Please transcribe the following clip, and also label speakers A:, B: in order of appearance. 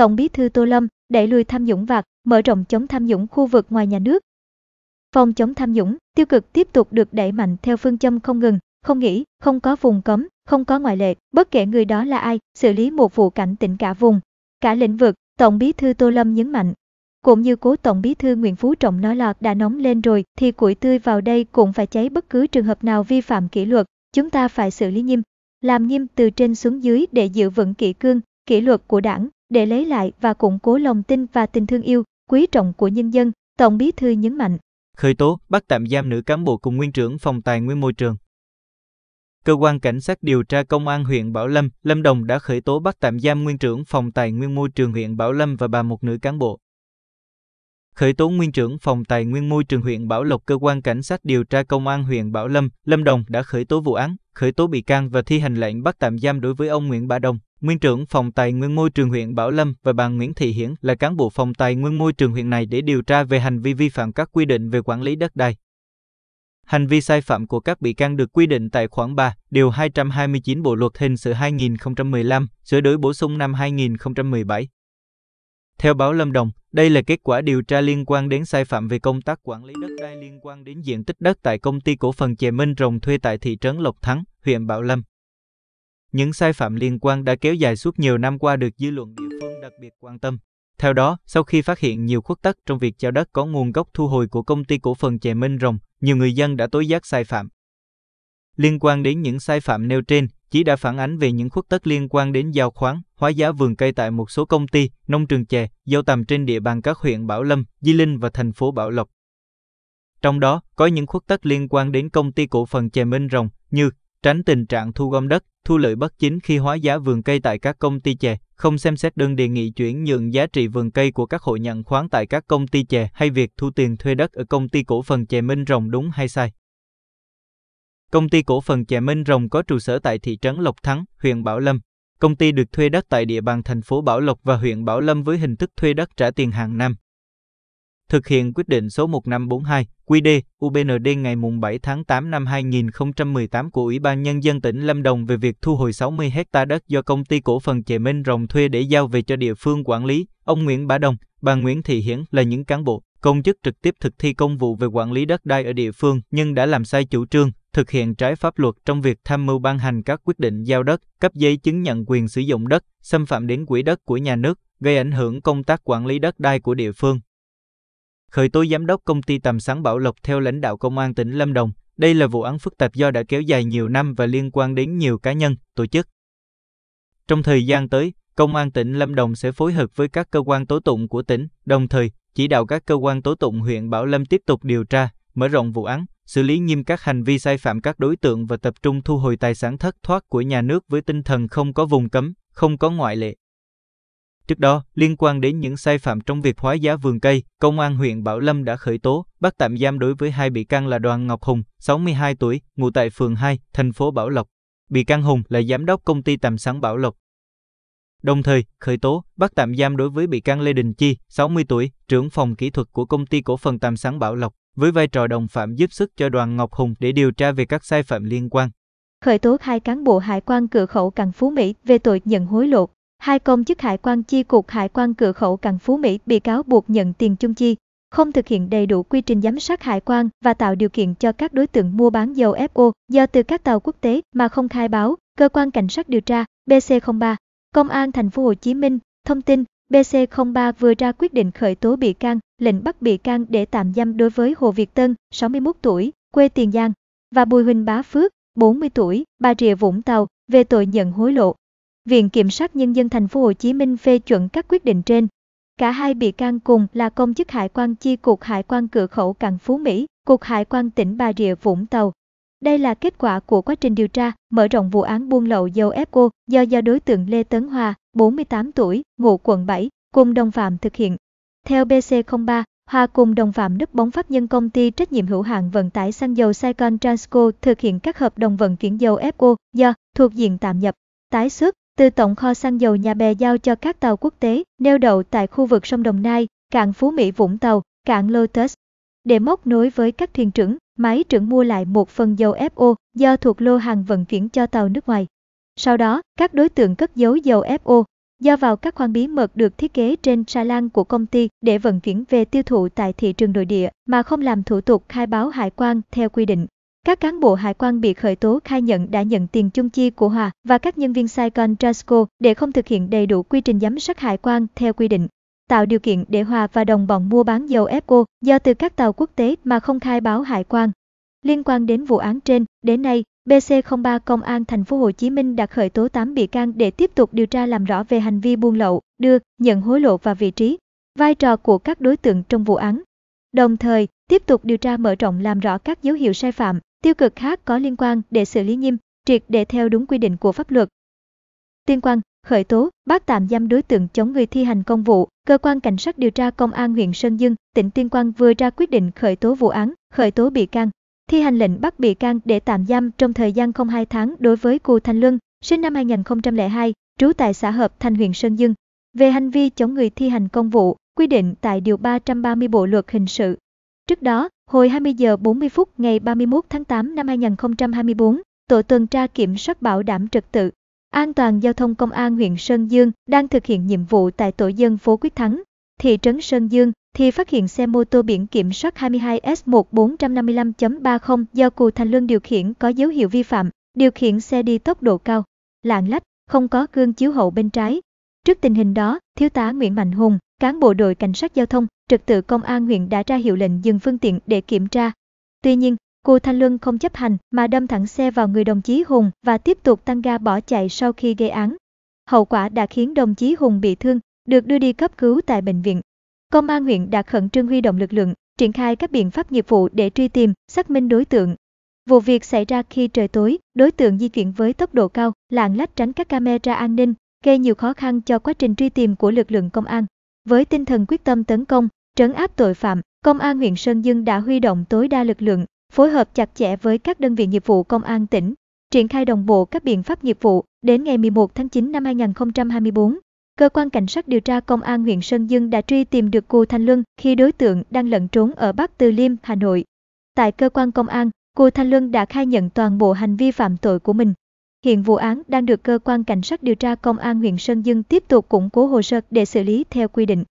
A: Tổng bí thư Tô Lâm đẩy lùi tham nhũng vặt, mở rộng chống tham nhũng khu vực ngoài nhà nước. Phòng chống tham nhũng, tiêu cực tiếp tục được đẩy mạnh theo phương châm không ngừng, không nghỉ, không có vùng cấm, không có ngoại lệ, bất kể người đó là ai, xử lý một vụ cảnh tỉnh cả vùng, cả lĩnh vực, Tổng bí thư Tô Lâm nhấn mạnh. Cũng như cố Tổng bí thư Nguyễn Phú Trọng nói lọt đã nóng lên rồi thì củi tươi vào đây cũng phải cháy bất cứ trường hợp nào vi phạm kỷ luật, chúng ta phải xử lý nghiêm, làm nghiêm từ trên xuống dưới để giữ vững kỷ cương, kỷ luật của đảng, để lấy lại và củng cố lòng tin và tình thương yêu, quý trọng của nhân dân, Tổng Bí thư nhấn mạnh.
B: Khởi tố, bắt tạm giam nữ cán bộ cùng nguyên trưởng phòng tài nguyên môi trường. Cơ quan Cảnh sát điều tra Công an huyện Bảo Lâm, Lâm Đồng đã khởi tố bắt tạm giam nguyên trưởng phòng tài nguyên môi trường huyện Bảo Lâm và bà một nữ cán bộ, khởi tố nguyên trưởng phòng tài nguyên môi trường huyện Bảo Lộc cơ quan cảnh sát điều tra công an huyện Bảo Lâm, Lâm Đồng đã khởi tố vụ án, khởi tố bị can và thi hành lệnh bắt tạm giam đối với ông Nguyễn Bá Đông, nguyên trưởng phòng tài nguyên môi trường huyện Bảo Lâm và bà Nguyễn Thị Hiển là cán bộ phòng tài nguyên môi trường huyện này để điều tra về hành vi vi phạm các quy định về quản lý đất đai. Hành vi sai phạm của các bị can được quy định tại khoản 3, điều 229 Bộ luật hình sự 2015, sửa đổi bổ sung năm 2017. Theo báo Lâm Đồng, đây là kết quả điều tra liên quan đến sai phạm về công tác quản lý đất đai liên quan đến diện tích đất tại công ty cổ phần chè Minh Rồng thuê tại thị trấn Lộc Thắng, huyện Bảo Lâm. Những sai phạm liên quan đã kéo dài suốt nhiều năm qua được dư luận địa phương đặc biệt quan tâm. Theo đó, sau khi phát hiện nhiều khuất tất trong việc giao đất có nguồn gốc thu hồi của công ty cổ phần chè Minh Rồng, nhiều người dân đã tố giác sai phạm. Liên quan đến những sai phạm nêu trên, chỉ đã phản ánh về những khuất tất liên quan đến giao khoán hóa giá vườn cây tại một số công ty, nông trường chè, giao tằm trên địa bàn các huyện Bảo Lâm, Di Linh và thành phố Bảo Lộc. Trong đó, có những khuất tất liên quan đến công ty cổ phần chè Minh Rồng như tránh tình trạng thu gom đất, thu lợi bất chính khi hóa giá vườn cây tại các công ty chè, không xem xét đơn đề nghị chuyển nhượng giá trị vườn cây của các hộ nhận khoán tại các công ty chè hay việc thu tiền thuê đất ở công ty cổ phần chè Minh Rồng đúng hay sai. Công ty cổ phần chè Minh Rồng có trụ sở tại thị trấn Lộc Thắng, huyện Bảo Lâm. Công ty được thuê đất tại địa bàn thành phố Bảo Lộc và huyện Bảo Lâm với hình thức thuê đất trả tiền hàng năm. Thực hiện quyết định số 1542 QD UBND ngày 7 tháng 8 năm 2018 của Ủy ban Nhân dân tỉnh Lâm Đồng về việc thu hồi 60 hecta đất do công ty cổ phần chè Minh Rồng thuê để giao về cho địa phương quản lý, ông Nguyễn Bá Đồng, bà Nguyễn Thị Hiển là những cán bộ, công chức trực tiếp thực thi công vụ về quản lý đất đai ở địa phương nhưng đã làm sai chủ trương, thực hiện trái pháp luật trong việc tham mưu ban hành các quyết định giao đất, cấp giấy chứng nhận quyền sử dụng đất, xâm phạm đến quỹ đất của nhà nước, gây ảnh hưởng công tác quản lý đất đai của địa phương. Khởi tố giám đốc công ty tầm sáng Bảo Lộc theo lãnh đạo công an tỉnh Lâm Đồng. Đây là vụ án phức tạp do đã kéo dài nhiều năm và liên quan đến nhiều cá nhân, tổ chức. Trong thời gian tới, Công an tỉnh Lâm Đồng sẽ phối hợp với các cơ quan tố tụng của tỉnh, đồng thời chỉ đạo các cơ quan tố tụng huyện Bảo Lâm tiếp tục điều tra, mở rộng vụ án, xử lý nghiêm các hành vi sai phạm các đối tượng và tập trung thu hồi tài sản thất thoát của nhà nước với tinh thần không có vùng cấm, không có ngoại lệ. Trước đó, liên quan đến những sai phạm trong việc hóa giá vườn cây, Công an huyện Bảo Lâm đã khởi tố, bắt tạm giam đối với hai bị can là Đoàn Ngọc Hùng, 62 tuổi, ngụ tại phường 2, thành phố Bảo Lộc. Bị can Hùng là giám đốc công ty tầm Sáng Bảo Lộc. Đồng thời, khởi tố, bắt tạm giam đối với bị can Lê Đình Chi, 60 tuổi, trưởng phòng kỹ thuật của công ty cổ phần tầm Sáng Bảo Lộc với vai trò đồng phạm giúp sức cho Đoàn Ngọc Hùng để điều tra về các sai phạm liên quan.
A: Khởi tố hai cán bộ hải quan cửa khẩu Cần Phú Mỹ về tội nhận hối lộ. Hai công chức hải quan chi cục hải quan cửa khẩu Cần Phú Mỹ bị cáo buộc nhận tiền chung chi, không thực hiện đầy đủ quy trình giám sát hải quan và tạo điều kiện cho các đối tượng mua bán dầu FO do từ các tàu quốc tế mà không khai báo, cơ quan cảnh sát điều tra BC03, Công an thành phố Hồ Chí Minh thông tin BC03 vừa ra quyết định khởi tố bị can, lệnh bắt bị can để tạm giam đối với Hồ Việt Tân, 61 tuổi, quê Tiền Giang, và Bùi Huỳnh Bá Phước, 40 tuổi, Bà Rịa Vũng Tàu, về tội nhận hối lộ. Viện Kiểm sát Nhân dân Thành phố Hồ Chí Minh phê chuẩn các quyết định trên. Cả hai bị can cùng là công chức hải quan chi cục hải quan cửa khẩu Cảng Phú Mỹ, cục hải quan tỉnh Bà Rịa Vũng Tàu, đây là kết quả của quá trình điều tra mở rộng vụ án buôn lậu dầu FO do do đối tượng Lê Tấn Hòa, 48 tuổi, ngụ quận 7, cùng đồng phạm thực hiện. Theo BC03, Hòa cùng đồng phạm núp bóng pháp nhân công ty trách nhiệm hữu hạn vận tải xăng dầu Saigon Transco thực hiện các hợp đồng vận chuyển dầu FO do thuộc diện tạm nhập, tái xuất từ tổng kho xăng dầu nhà bè giao cho các tàu quốc tế neo đậu tại khu vực sông Đồng Nai, cảng Phú Mỹ Vũng Tàu, cảng Lotus để móc nối với các thuyền trưởng máy trưởng mua lại một phần dầu FO do thuộc lô hàng vận chuyển cho tàu nước ngoài. Sau đó, các đối tượng cất giấu dầu FO do vào các khoang bí mật được thiết kế trên xà lan của công ty để vận chuyển về tiêu thụ tại thị trường nội địa mà không làm thủ tục khai báo hải quan theo quy định. Các cán bộ hải quan bị khởi tố khai nhận đã nhận tiền chung chi của Hòa và các nhân viên Saigon Trasco để không thực hiện đầy đủ quy trình giám sát hải quan theo quy định tạo điều kiện để Hòa và đồng bọn mua bán dầu FO do từ các tàu quốc tế mà không khai báo hải quan. Liên quan đến vụ án trên, đến nay, BC03 Công an thành phố Hồ Chí Minh đã khởi tố 8 bị can để tiếp tục điều tra làm rõ về hành vi buôn lậu, đưa, nhận hối lộ và vị trí, vai trò của các đối tượng trong vụ án. Đồng thời, tiếp tục điều tra mở rộng làm rõ các dấu hiệu sai phạm, tiêu cực khác có liên quan để xử lý nghiêm, triệt để theo đúng quy định của pháp luật. Tuyên Quang, khởi tố, bắt tạm giam đối tượng chống người thi hành công vụ. Cơ quan cảnh sát điều tra công an huyện Sơn Dương, tỉnh Tuyên Quang vừa ra quyết định khởi tố vụ án, khởi tố bị can, thi hành lệnh bắt bị can để tạm giam trong thời gian không hai tháng đối với Cù Thanh Luân, sinh năm 2002, trú tại xã Hợp Thanh huyện Sơn Dương, về hành vi chống người thi hành công vụ, quy định tại Điều 330 Bộ Luật Hình sự. Trước đó, hồi 20 giờ 40 phút ngày 31 tháng 8 năm 2024, Tổ tuần tra kiểm soát bảo đảm trật tự An toàn giao thông công an huyện Sơn Dương đang thực hiện nhiệm vụ tại tổ dân phố Quyết Thắng, thị trấn Sơn Dương thì phát hiện xe mô tô biển kiểm soát 22S1455.30 do Cù Thành Luân điều khiển có dấu hiệu vi phạm, điều khiển xe đi tốc độ cao, lạng lách, không có gương chiếu hậu bên trái. Trước tình hình đó, Thiếu tá Nguyễn Mạnh Hùng, cán bộ đội cảnh sát giao thông, trật tự công an huyện đã ra hiệu lệnh dừng phương tiện để kiểm tra. Tuy nhiên, Cô Thanh Luân không chấp hành mà đâm thẳng xe vào người đồng chí Hùng và tiếp tục tăng ga bỏ chạy sau khi gây án. Hậu quả đã khiến đồng chí Hùng bị thương, được đưa đi cấp cứu tại bệnh viện. Công an huyện đã khẩn trương huy động lực lượng, triển khai các biện pháp nghiệp vụ để truy tìm, xác minh đối tượng. Vụ việc xảy ra khi trời tối, đối tượng di chuyển với tốc độ cao, lạng lách tránh các camera an ninh, gây nhiều khó khăn cho quá trình truy tìm của lực lượng công an. Với tinh thần quyết tâm tấn công, trấn áp tội phạm, công an huyện Sơn Dương đã huy động tối đa lực lượng, phối hợp chặt chẽ với các đơn vị nghiệp vụ công an tỉnh, triển khai đồng bộ các biện pháp nghiệp vụ đến ngày 11 tháng 9 năm 2024. Cơ quan Cảnh sát điều tra Công an huyện Sơn Dương đã truy tìm được Cù Thanh Luân khi đối tượng đang lẩn trốn ở Bắc Từ Liêm, Hà Nội. Tại cơ quan công an, Cù Thanh Luân đã khai nhận toàn bộ hành vi phạm tội của mình. Hiện vụ án đang được cơ quan cảnh sát điều tra công an huyện Sơn Dương tiếp tục củng cố hồ sơ để xử lý theo quy định.